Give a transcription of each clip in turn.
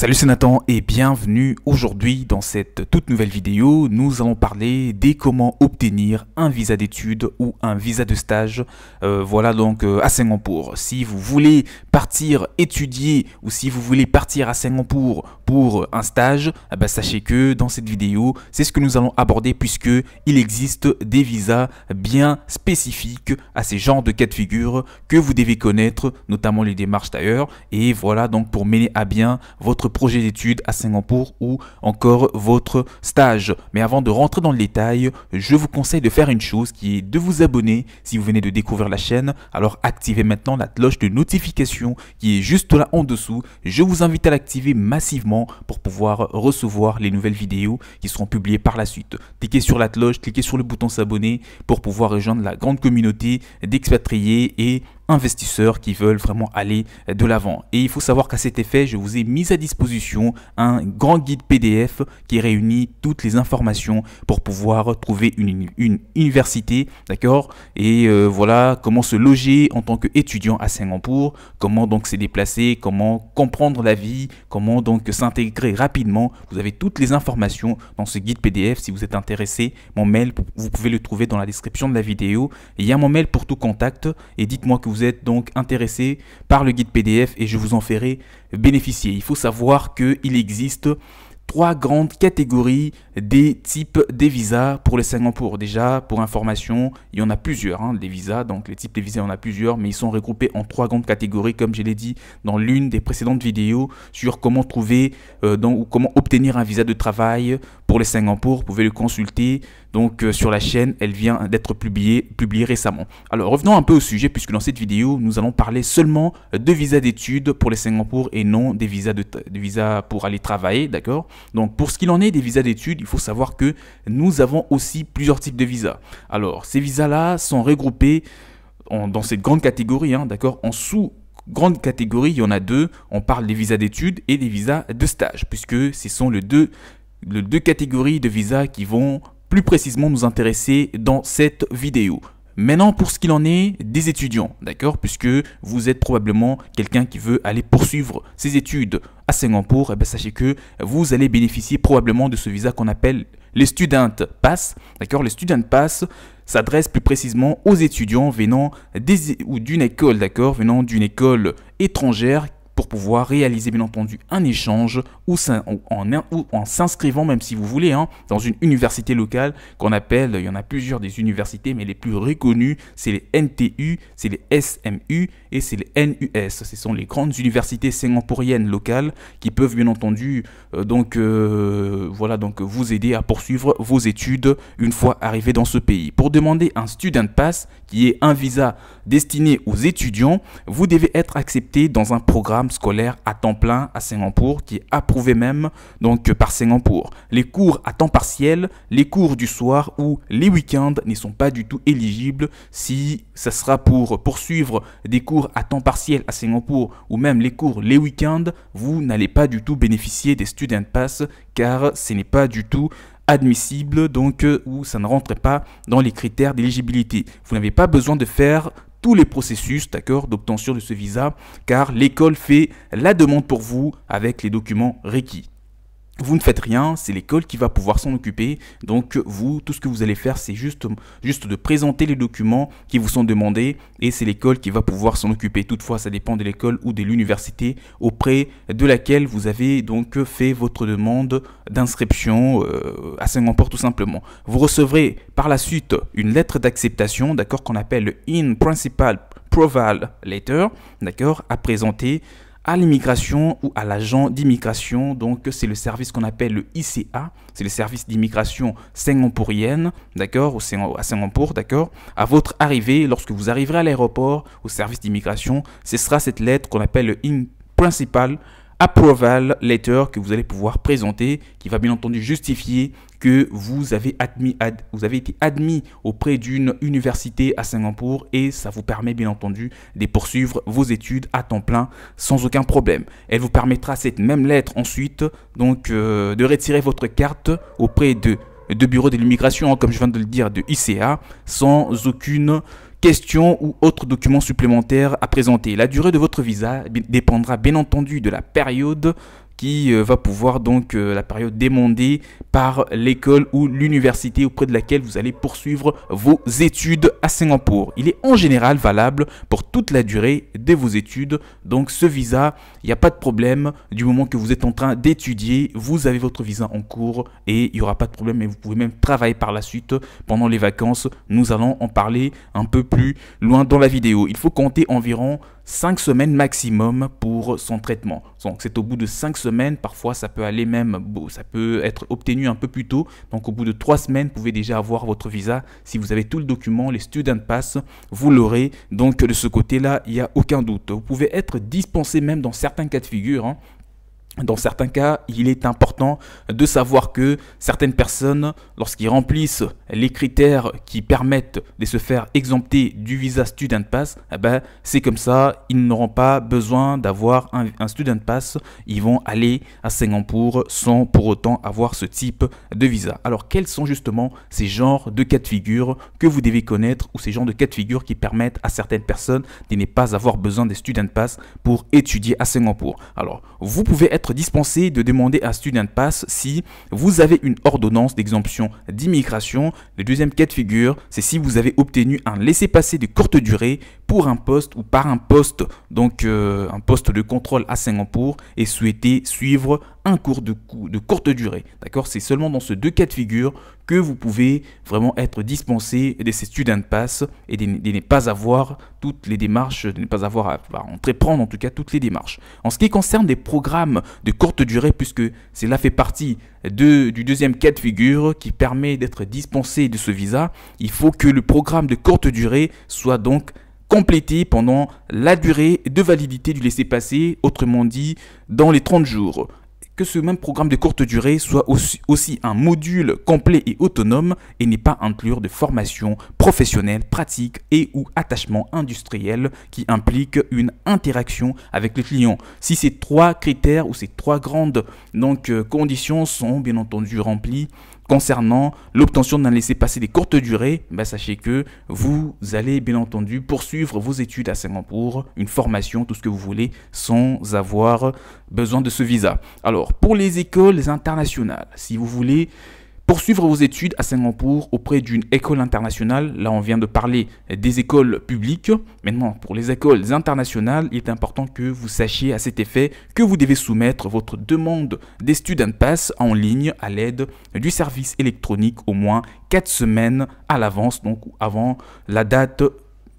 Salut c'est Nathan et bienvenue aujourd'hui dans cette toute nouvelle vidéo. Nous allons parler des comment obtenir un visa d'études ou un visa de stage. Euh, voilà donc euh, à Singapour. Si vous voulez partir étudier ou si vous voulez partir à Singapour pour un stage, eh ben, sachez que dans cette vidéo c'est ce que nous allons aborder puisque il existe des visas bien spécifiques à ces genres de cas de figure que vous devez connaître, notamment les démarches d'ailleurs. Et voilà donc pour mener à bien votre projet d'études à Singapour ou encore votre stage. Mais avant de rentrer dans le détail, je vous conseille de faire une chose qui est de vous abonner si vous venez de découvrir la chaîne. Alors activez maintenant la cloche de notification qui est juste là en dessous. Je vous invite à l'activer massivement pour pouvoir recevoir les nouvelles vidéos qui seront publiées par la suite. Cliquez sur la cloche, cliquez sur le bouton s'abonner pour pouvoir rejoindre la grande communauté d'expatriés et investisseurs qui veulent vraiment aller de l'avant. Et il faut savoir qu'à cet effet, je vous ai mis à disposition un grand guide PDF qui réunit toutes les informations pour pouvoir trouver une, université, d'accord Et euh, voilà comment se loger en tant qu'étudiant à Singapour, comment donc se déplacer, comment comprendre la vie, comment donc s'intégrer rapidement. Vous avez toutes les informations dans ce guide PDF. Si vous êtes intéressé, mon mail, vous pouvez le trouver dans la description de la vidéo. il y a mon mail pour tout contact et dites-moi que vous vous êtes donc intéressé par le guide PDF et je vous en ferai bénéficier. Il faut savoir qu'il existe trois grandes catégories des types de visas pour les Singapour. Déjà, pour information, il y en a plusieurs, hein, les visas. Donc, les types de visas, il y en a plusieurs, mais ils sont regroupés en trois grandes catégories, comme je l'ai dit dans l'une des précédentes vidéos sur comment trouver euh, ou comment obtenir un visa de travail pour les Singapour. Vous pouvez le consulter donc euh, sur la chaîne. Elle vient d'être publiée, publiée récemment. Alors, revenons un peu au sujet, puisque dans cette vidéo, nous allons parler seulement de visas d'études pour les Singapour et non des visas, de visas pour aller travailler, d'accord donc pour ce qu'il en est des visas d'études, il faut savoir que nous avons aussi plusieurs types de visas. Alors ces visas-là sont regroupés dans cette grande catégorie, hein, d'accord, en sous grande catégorie, il y en a deux. On parle des visas d'études et des visas de stage, puisque ce sont les deux catégories de visas qui vont plus précisément nous intéresser dans cette vidéo. Maintenant, pour ce qu'il en est des étudiants, d'accord Puisque vous êtes probablement quelqu'un qui veut aller poursuivre ses études à Singapour, et eh ben, sachez que vous allez bénéficier probablement de ce visa qu'on appelle les Student Pass. D'accord Les Student Pass s'adresse plus précisément aux étudiants venant des, d'une école, d'accord Venant d'une école étrangère pour pouvoir réaliser bien entendu un échange ou, en, s'inscrivant même si vous voulez hein, dans une université locale qu'on appelle, il y en a plusieurs des universités mais les plus reconnues c'est les NTU, c'est les SMU et c'est les NUS. Ce sont les grandes universités singapouriennes locales qui peuvent bien entendu euh, donc euh, voilà donc vous aider à poursuivre vos études une fois arrivé dans ce pays. Pour demander un student pass qui est un visa destiné aux étudiants, vous devez être accepté dans un programme scolaire à temps plein à Singapour qui est approuvé même donc euh, par Singapour. Les cours à temps partiel, les cours du soir ou les week-ends ne sont pas du tout éligibles si ce sera pour poursuivre des cours à temps partiel à Singapour ou même les cours les week-ends, vous n'allez pas du tout bénéficier des student pass car ce n'est pas du tout admissible, donc euh, où ça ne rentre pas dans les critères d'éligibilité. Vous n'avez pas besoin de faire tous les processus d'accord, d'obtention de ce visa, car l'école fait la demande pour vous avec les documents requis vous ne faites rien, c'est l'école qui va pouvoir s'en occuper. Donc vous, tout ce que vous allez faire, c'est juste, juste de présenter les documents qui vous sont demandés et c'est l'école qui va pouvoir s'en occuper. Toutefois, ça dépend de l'école ou de l'université auprès de laquelle vous avez donc fait votre demande d'inscription euh, à Singapour tout simplement. Vous recevrez par la suite une lettre d'acceptation, d'accord, qu'on appelle in principal proval letter, d'accord, à présenter à l'immigration ou à l'agent d'immigration. Donc, c'est le service qu'on appelle le ICA, c'est le service d'immigration singapourienne, d'accord, ou à Singapour, d'accord. À votre arrivée, lorsque vous arriverez à l'aéroport, au service d'immigration, ce sera cette lettre qu'on appelle le IN principal approval letter que vous allez pouvoir présenter, qui va bien entendu justifier que vous avez, admis, vous avez été admis auprès d'une université à Singapour et ça vous permet bien entendu de poursuivre vos études à temps plein sans aucun problème. Elle vous permettra cette même lettre ensuite donc euh, de retirer votre carte auprès de de bureau de l'immigration, hein, comme je viens de le dire, de ICA, sans aucune question ou autre document supplémentaire à présenter. La durée de votre visa eh dépendra bien entendu de la période qui euh, va pouvoir donc euh, la période demandée par l'école ou l'université auprès de laquelle vous allez poursuivre vos études à Singapour. Il est en général valable pour toute la durée de vos études. Donc ce visa, il n'y a pas de problème du moment que vous êtes en train d'étudier, vous avez votre visa en cours et il n'y aura pas de problème et vous pouvez même travailler par la suite pendant les vacances. Nous allons en parler un peu plus loin dans la vidéo. Il faut compter environ 5 semaines maximum pour son traitement. Donc c'est au bout de 5 semaines parfois ça peut aller même, ça peut être obtenu un peu plus tôt. Donc au bout de trois semaines, vous pouvez déjà avoir votre visa. Si vous avez tout le document, les student pass, vous l'aurez. Donc de ce côté-là, il n'y a aucun doute. Vous pouvez être dispensé même dans certains cas de figure. Hein dans certains cas, il est important de savoir que certaines personnes, lorsqu'ils remplissent les critères qui permettent de se faire exempter du visa student pass, eh ben, c'est comme ça, ils n'auront pas besoin d'avoir un, un, student pass. Ils vont aller à Singapour sans pour autant avoir ce type de visa. Alors, quels sont justement ces genres de cas de figure que vous devez connaître ou ces genres de cas de figure qui permettent à certaines personnes de ne pas avoir besoin des student pass pour étudier à Singapour Alors, vous pouvez être dispensé de demander à Student Pass si vous avez une ordonnance d'exemption d'immigration. Le deuxième cas de figure, c'est si vous avez obtenu un laissez-passer de courte durée pour un poste ou par un poste, donc euh, un poste de contrôle à Singapour et souhaitez suivre un cours de, de courte durée. D'accord C'est seulement dans ces deux cas de figure que vous pouvez vraiment être dispensé de ces student pass et de, ne pas avoir toutes les démarches, de ne pas avoir à, à entreprendre en tout cas toutes les démarches. En ce qui concerne des programmes de courte durée puisque cela fait partie de, du deuxième cas de figure qui permet d'être dispensé de ce visa. Il faut que le programme de courte durée soit donc complété pendant la durée de validité du laissez-passer, autrement dit dans les 30 jours que ce même programme de courte durée soit aussi, un module complet et autonome et n'est pas inclure de formation professionnelle, pratique et ou attachement industriel qui implique une interaction avec le client. Si ces trois critères ou ces trois grandes donc, euh, conditions sont bien entendu remplies, concernant l'obtention d'un laissez-passer des courtes durées, bah, sachez que vous allez bien entendu poursuivre vos études à Singapour, une formation, tout ce que vous voulez, sans avoir besoin de ce visa. Alors, pour les écoles internationales, si vous voulez Poursuivre vos études à Singapour auprès d'une école internationale, là on vient de parler des écoles publiques, maintenant pour les écoles internationales, il est important que vous sachiez à cet effet que vous devez soumettre votre demande des student pass en ligne à l'aide du service électronique au moins 4 semaines à l'avance, donc avant la date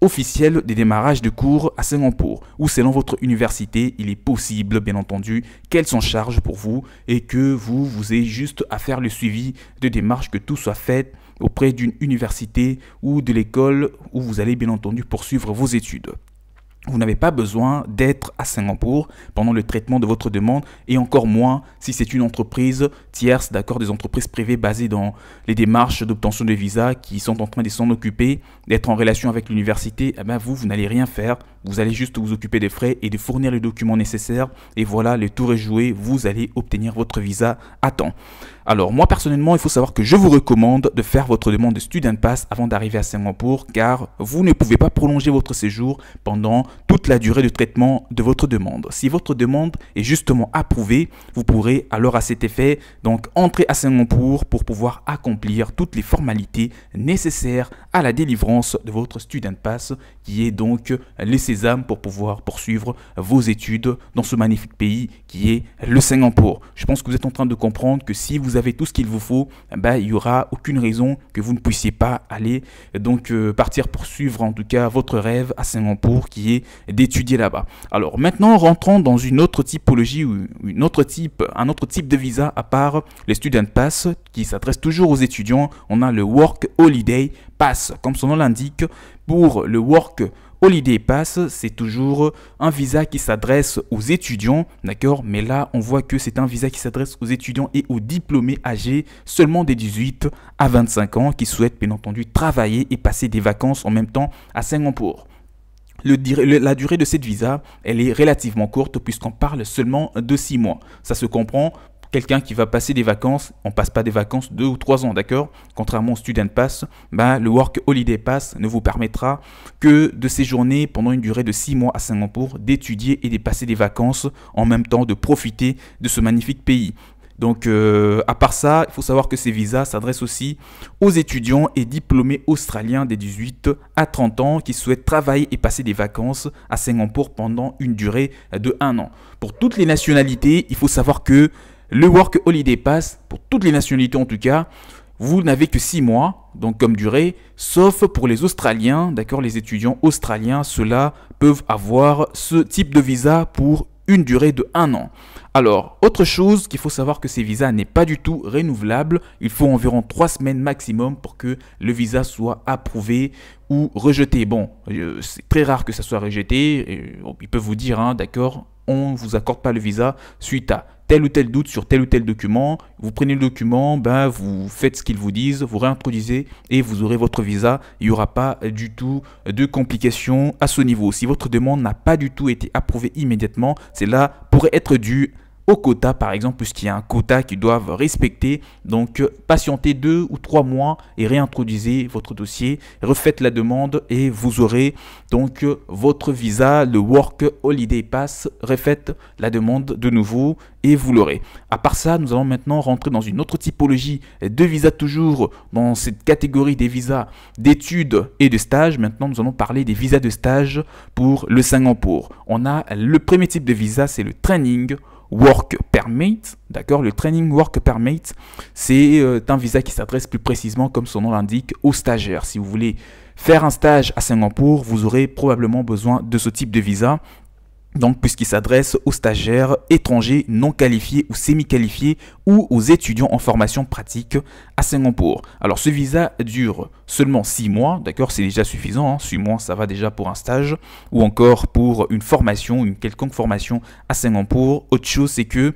officiel des démarrages de cours à Singapour où selon votre université, il est possible, bien entendu, qu'elle s'en charge pour vous et que vous, vous ayez juste à faire le suivi de démarches, que tout soit fait auprès d'une université ou de l'école où vous allez, bien entendu, poursuivre vos études vous n'avez pas besoin d'être à Singapour pendant le traitement de votre demande et encore moins si c'est une entreprise tierce, d'accord, des entreprises privées basées dans les démarches d'obtention de visa qui sont en train de s'en occuper, d'être en relation avec l'université, eh ben, vous, vous n'allez rien faire vous allez juste vous occuper des frais et de fournir les documents nécessaires. Et voilà, le tour est joué. Vous allez obtenir votre visa à temps. Alors moi personnellement, il faut savoir que je vous recommande de faire votre demande de student pass avant d'arriver à Singapour car vous ne pouvez pas prolonger votre séjour pendant toute la durée de traitement de votre demande. Si votre demande est justement approuvée, vous pourrez alors à cet effet donc entrer à Singapour pour pouvoir accomplir toutes les formalités nécessaires à la délivrance de votre student pass qui est donc laissé pour pouvoir poursuivre vos études dans ce magnifique pays qui est le Singapour. Je pense que vous êtes en train de comprendre que si vous avez tout ce qu'il vous faut, bah, il n'y aura aucune raison que vous ne puissiez pas aller euh, donc euh, partir poursuivre en tout cas votre rêve à Singapour qui est d'étudier là-bas. Alors maintenant rentrons dans une autre typologie ou une autre type, un autre type de visa à part les student pass qui s'adresse toujours aux étudiants. On a le work holiday pass comme son nom l'indique pour le work l'idée passe, c'est toujours un visa qui s'adresse aux étudiants, d'accord Mais là, on voit que c'est un visa qui s'adresse aux étudiants et aux diplômés âgés seulement des 18 à 25 ans qui souhaitent bien entendu travailler et passer des vacances en même temps à Singapour. Le, la durée de cette visa, elle est relativement courte puisqu'on parle seulement de 6 mois. Ça se comprend quelqu'un qui va passer des vacances, on passe pas des vacances deux ou trois ans, d'accord Contrairement au student pass, bah, le work holiday pass ne vous permettra que de séjourner pendant une durée de six mois à Singapour, d'étudier et de passer des vacances en même temps, de profiter de ce magnifique pays. Donc, euh, à part ça, il faut savoir que ces visas s'adressent aussi aux étudiants et diplômés australiens des 18 à 30 ans qui souhaitent travailler et passer des vacances à Singapour pendant une durée de 1 an. Pour toutes les nationalités, il faut savoir que le Work Holiday Pass, pour toutes les nationalités en tout cas, vous n'avez que 6 mois, donc comme durée, sauf pour les Australiens, d'accord, les étudiants australiens, ceux-là peuvent avoir ce type de visa pour une durée de 1 an. Alors, autre chose qu'il faut savoir que ces visas n'est pas du tout renouvelable. Il faut environ 3 semaines maximum pour que le visa soit approuvé ou rejeté. Bon, euh, c'est très rare que ça soit rejeté. Euh, ils peuvent vous dire, hein, d'accord, on ne vous accorde pas le visa suite à tel ou tel doute sur tel ou tel document, vous prenez le document, ben, vous faites ce qu'ils vous disent, vous réintroduisez et vous aurez votre visa. Il n'y aura pas du tout de complications à ce niveau. Si votre demande n'a pas du tout été approuvée immédiatement, cela pourrait être dû au quota par exemple puisqu'il y a un quota qu'ils doivent respecter. Donc euh, patientez deux ou trois mois et réintroduisez votre dossier, refaites la demande et vous aurez donc euh, votre visa, le Work Holiday Pass, refaites la demande de nouveau et vous l'aurez. À part ça, nous allons maintenant rentrer dans une autre typologie de visa toujours dans cette catégorie des visas d'études et de stages. Maintenant, nous allons parler des visas de stage pour le Singapour. On a le premier type de visa, c'est le training Work Permit, d'accord Le Training Work Permit, c'est euh, un visa qui s'adresse plus précisément, comme son nom l'indique, aux stagiaires. Si vous voulez faire un stage à Singapour, vous aurez probablement besoin de ce type de visa donc puisqu'il s'adresse aux stagiaires étrangers non qualifiés ou semi-qualifiés ou aux étudiants en formation pratique à Singapour. Alors ce visa dure seulement 6 mois, d'accord, c'est déjà suffisant, 6 hein. mois ça va déjà pour un stage ou encore pour une formation, une quelconque formation à Singapour. Autre chose c'est que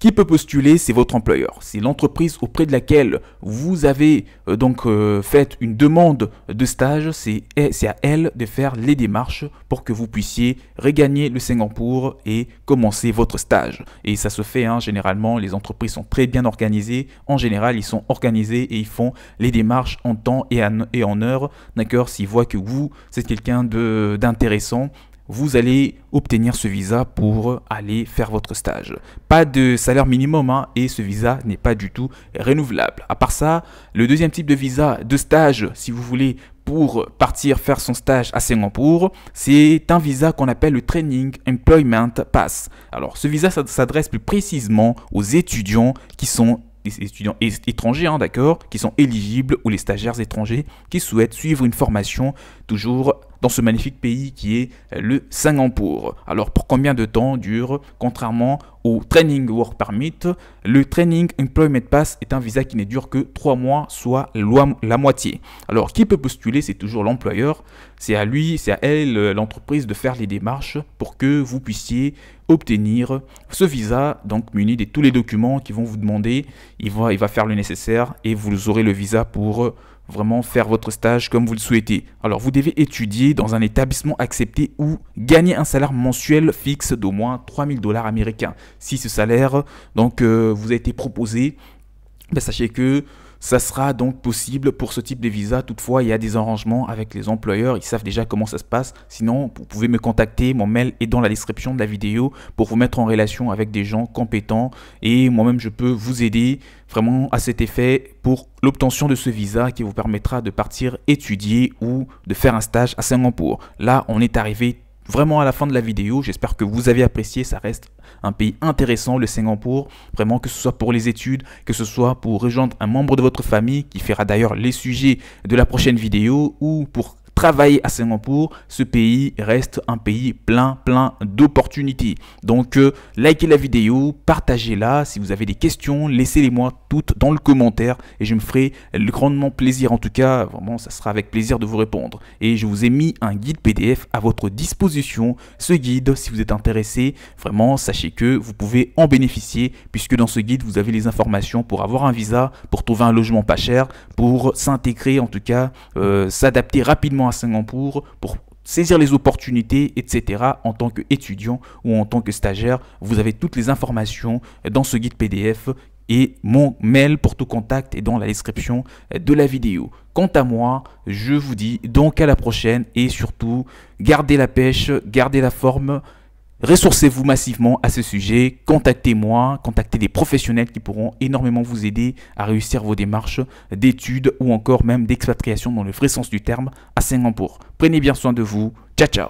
qui peut postuler C'est votre employeur. C'est l'entreprise auprès de laquelle vous avez euh, donc euh, fait une demande de stage. Eh, c'est à elle de faire les démarches pour que vous puissiez regagner le Singapour et commencer votre stage. Et ça se fait hein, généralement. Les entreprises sont très bien organisées. En général, ils sont organisés et ils font les démarches en temps et, en heure. D'accord S'ils voient que vous, c'est quelqu'un d'intéressant, vous allez obtenir ce visa pour aller faire votre stage. Pas de salaire minimum hein, et ce visa n'est pas du tout renouvelable. À part ça, le deuxième type de visa de stage, si vous voulez, pour partir faire son stage à Singapour, c'est un visa qu'on appelle le Training Employment Pass. Alors ce visa s'adresse plus précisément aux étudiants qui sont étudiants étrangers, hein, d'accord, qui sont éligibles ou les stagiaires étrangers qui souhaitent suivre une formation toujours dans ce magnifique pays qui est le Singapour. Alors pour combien de temps dure, contrairement Training Work Permit. Le Training Employment Pass est un visa qui ne dure que 3 mois, soit la moitié. Alors, qui peut postuler C'est toujours l'employeur. C'est à lui, c'est à elle, euh, l'entreprise, de faire les démarches pour que vous puissiez obtenir ce visa, donc muni de tous les documents qu'ils vont vous demander. Il va, il va faire le nécessaire et vous aurez le visa pour euh, vraiment faire votre stage comme vous le souhaitez. Alors vous devez étudier dans un établissement accepté ou gagner un salaire mensuel fixe d'au moins 3000 dollars américains si ce salaire donc, euh, vous a été proposé, ben, sachez que ça sera donc possible pour ce type de visa. Toutefois, il y a des arrangements avec les employeurs. Ils savent déjà comment ça se passe. Sinon, vous pouvez me contacter. Mon mail est dans la description de la vidéo pour vous mettre en relation avec des gens compétents. Et moi-même, je peux vous aider vraiment à cet effet pour l'obtention de ce visa qui vous permettra de partir étudier ou de faire un stage à Singapour. Là, on est arrivé vraiment à la fin de la vidéo. J'espère que vous avez apprécié. Ça reste un pays intéressant, le Singapour. Vraiment, que ce soit pour les études, que ce soit pour rejoindre un membre de votre famille qui fera d'ailleurs les sujets de la prochaine vidéo ou pour travailler à Singapour, ce pays reste un pays plein, plein d'opportunités. Donc, euh, likez la vidéo, partagez-la. Si vous avez des questions, laissez-les moi toutes dans le commentaire et je me ferai grandement plaisir. En tout cas, vraiment, ça sera avec plaisir de vous répondre. Et je vous ai mis un guide PDF à votre disposition. Ce guide, si vous êtes intéressé, vraiment, sachez que vous pouvez en bénéficier puisque dans ce guide, vous avez les informations pour avoir un visa, pour trouver un logement pas cher, pour s'intégrer, en tout cas, euh, s'adapter rapidement Singapour pour saisir les opportunités, etc. En tant qu'étudiant ou en tant que stagiaire, vous avez toutes les informations dans ce guide PDF et mon mail pour tout contact est dans la description de la vidéo. Quant à moi, je vous dis donc à la prochaine et surtout, gardez la pêche, gardez la forme. Ressourcez-vous massivement à ce sujet, contactez-moi, contactez des professionnels qui pourront énormément vous aider à réussir vos démarches d'études ou encore même d'expatriation dans le vrai sens du terme à Singapour. Prenez bien soin de vous, ciao ciao